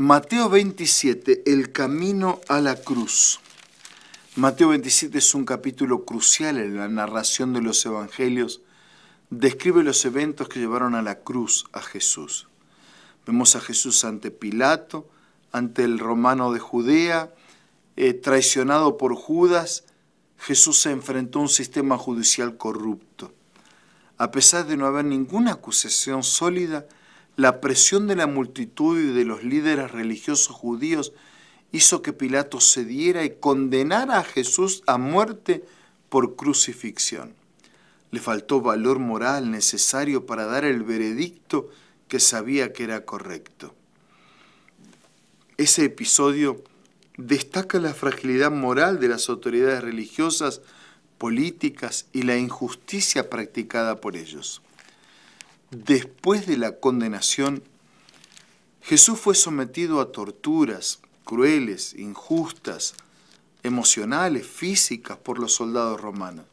Mateo 27, el camino a la cruz. Mateo 27 es un capítulo crucial en la narración de los evangelios. Describe los eventos que llevaron a la cruz a Jesús. Vemos a Jesús ante Pilato, ante el romano de Judea, eh, traicionado por Judas. Jesús se enfrentó a un sistema judicial corrupto. A pesar de no haber ninguna acusación sólida, la presión de la multitud y de los líderes religiosos judíos hizo que Pilato cediera y condenara a Jesús a muerte por crucifixión. Le faltó valor moral necesario para dar el veredicto que sabía que era correcto. Ese episodio destaca la fragilidad moral de las autoridades religiosas, políticas y la injusticia practicada por ellos. Después de la condenación, Jesús fue sometido a torturas crueles, injustas, emocionales, físicas por los soldados romanos.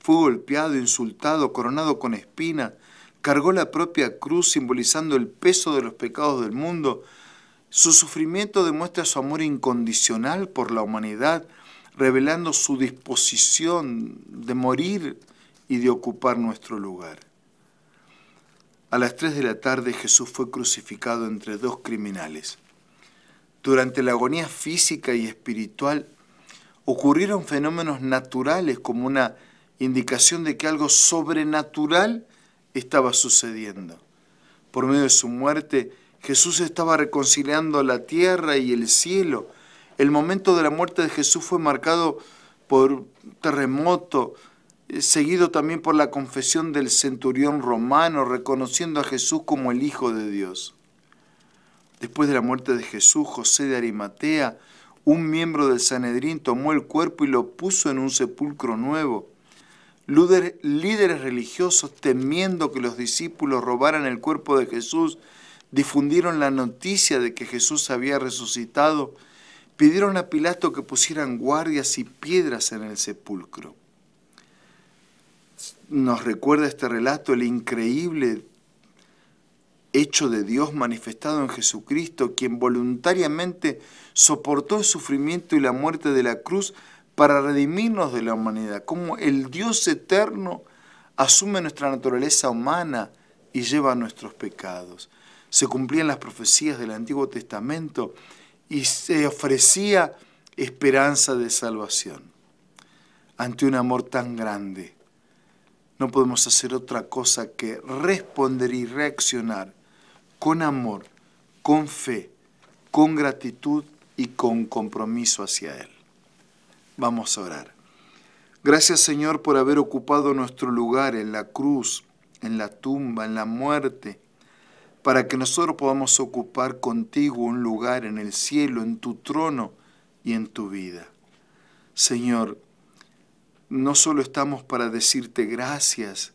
Fue golpeado, insultado, coronado con espina, cargó la propia cruz simbolizando el peso de los pecados del mundo. Su sufrimiento demuestra su amor incondicional por la humanidad, revelando su disposición de morir y de ocupar nuestro lugar. A las 3 de la tarde Jesús fue crucificado entre dos criminales. Durante la agonía física y espiritual ocurrieron fenómenos naturales como una indicación de que algo sobrenatural estaba sucediendo. Por medio de su muerte, Jesús estaba reconciliando la tierra y el cielo. El momento de la muerte de Jesús fue marcado por terremoto, eh, seguido también por la confesión del centurión romano, reconociendo a Jesús como el Hijo de Dios. Después de la muerte de Jesús, José de Arimatea, un miembro del Sanedrín, tomó el cuerpo y lo puso en un sepulcro nuevo. líderes religiosos, temiendo que los discípulos robaran el cuerpo de Jesús, difundieron la noticia de que Jesús había resucitado, pidieron a Pilato que pusieran guardias y piedras en el sepulcro nos recuerda este relato el increíble hecho de Dios manifestado en Jesucristo, quien voluntariamente soportó el sufrimiento y la muerte de la cruz para redimirnos de la humanidad, como el Dios eterno asume nuestra naturaleza humana y lleva nuestros pecados. Se cumplían las profecías del Antiguo Testamento y se ofrecía esperanza de salvación ante un amor tan grande no podemos hacer otra cosa que responder y reaccionar con amor, con fe, con gratitud y con compromiso hacia Él. Vamos a orar. Gracias Señor por haber ocupado nuestro lugar en la cruz, en la tumba, en la muerte, para que nosotros podamos ocupar contigo un lugar en el cielo, en tu trono y en tu vida. Señor, no solo estamos para decirte gracias,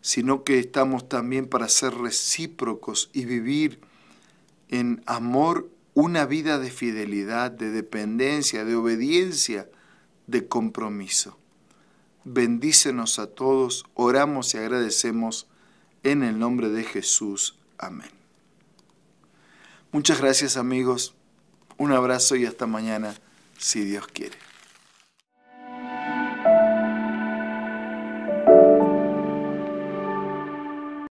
sino que estamos también para ser recíprocos y vivir en amor una vida de fidelidad, de dependencia, de obediencia, de compromiso. Bendícenos a todos, oramos y agradecemos en el nombre de Jesús. Amén. Muchas gracias amigos, un abrazo y hasta mañana, si Dios quiere.